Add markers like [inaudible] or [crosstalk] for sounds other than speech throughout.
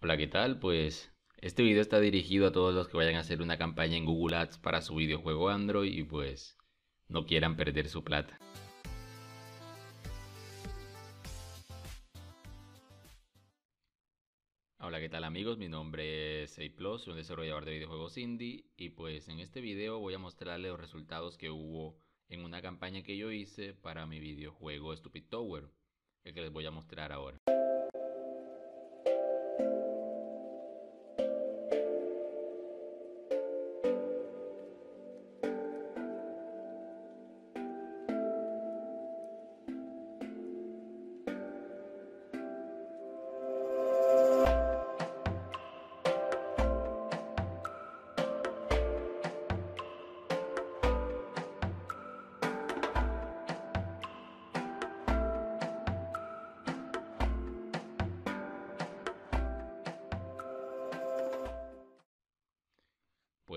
Hola, ¿qué tal? Pues este video está dirigido a todos los que vayan a hacer una campaña en Google Ads para su videojuego Android y pues no quieran perder su plata. Hola, ¿qué tal amigos? Mi nombre es Plus, soy un desarrollador de videojuegos indie y pues en este video voy a mostrarles los resultados que hubo en una campaña que yo hice para mi videojuego Stupid Tower, el que les voy a mostrar ahora.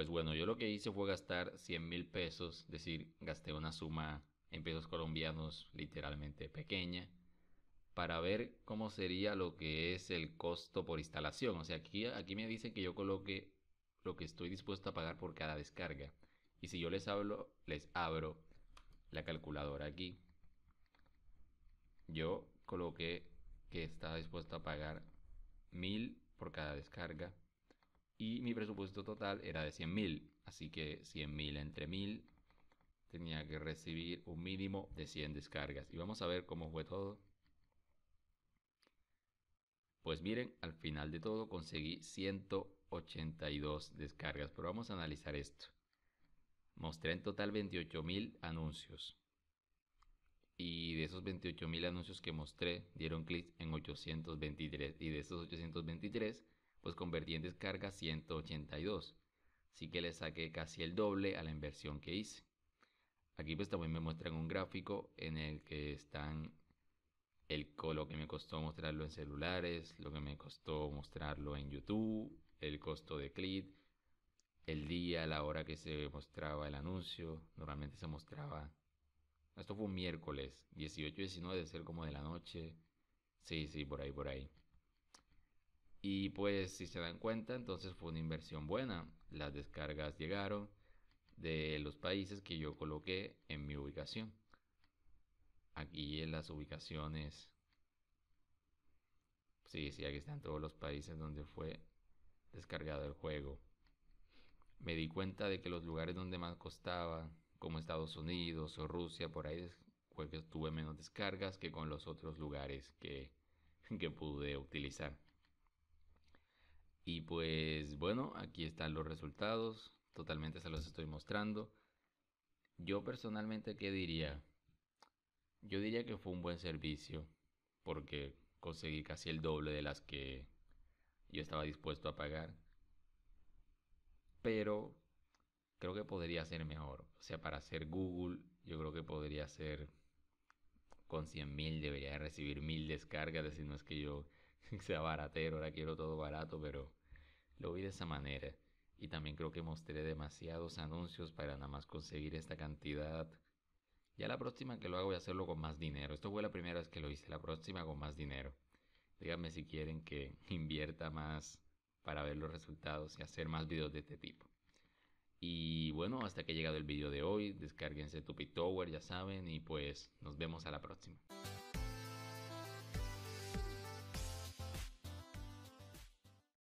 Pues bueno, yo lo que hice fue gastar 100 mil pesos, es decir, gasté una suma en pesos colombianos literalmente pequeña, para ver cómo sería lo que es el costo por instalación. O sea, aquí, aquí me dicen que yo coloque lo que estoy dispuesto a pagar por cada descarga. Y si yo les, hablo, les abro la calculadora aquí, yo coloqué que estaba dispuesto a pagar mil por cada descarga y mi presupuesto total era de 100.000. Así que 100.000 entre 1.000 tenía que recibir un mínimo de 100 descargas. Y vamos a ver cómo fue todo. Pues miren, al final de todo conseguí 182 descargas, pero vamos a analizar esto. Mostré en total 28.000 anuncios. Y de esos 28.000 anuncios que mostré, dieron clic en 823. Y de esos 823, pues convertí en descarga 182. Así que le saqué casi el doble a la inversión que hice. Aquí pues también me muestran un gráfico en el que están el lo que me costó mostrarlo en celulares, lo que me costó mostrarlo en YouTube, el costo de clic, el día, la hora que se mostraba el anuncio. Normalmente se mostraba. Esto fue un miércoles, 18, 19, de ser como de la noche. Sí, sí, por ahí, por ahí. Y pues si se dan cuenta, entonces fue una inversión buena. Las descargas llegaron de los países que yo coloqué en mi ubicación. Aquí en las ubicaciones. Sí, sí, aquí están todos los países donde fue descargado el juego. Me di cuenta de que los lugares donde más costaba, como Estados Unidos o Rusia, por ahí que tuve menos descargas que con los otros lugares que, [laughs] que pude utilizar. Y pues bueno, aquí están los resultados. Totalmente se los estoy mostrando. Yo personalmente, ¿qué diría? Yo diría que fue un buen servicio. Porque conseguí casi el doble de las que yo estaba dispuesto a pagar. Pero creo que podría ser mejor. O sea, para hacer Google, yo creo que podría ser con 100.000 debería recibir 1.000 descargas, si no es que yo [laughs] sea baratero, ahora quiero todo barato, pero lo vi de esa manera y también creo que mostré demasiados anuncios para nada más conseguir esta cantidad. Ya la próxima que lo hago voy a hacerlo con más dinero. Esto fue la primera vez que lo hice, la próxima con más dinero. Díganme si quieren que [laughs] invierta más para ver los resultados y hacer más videos de este tipo. Y bueno, hasta que ha llegado el video de hoy, descárguense Tupi Tower, ya saben, y pues nos vemos a la próxima.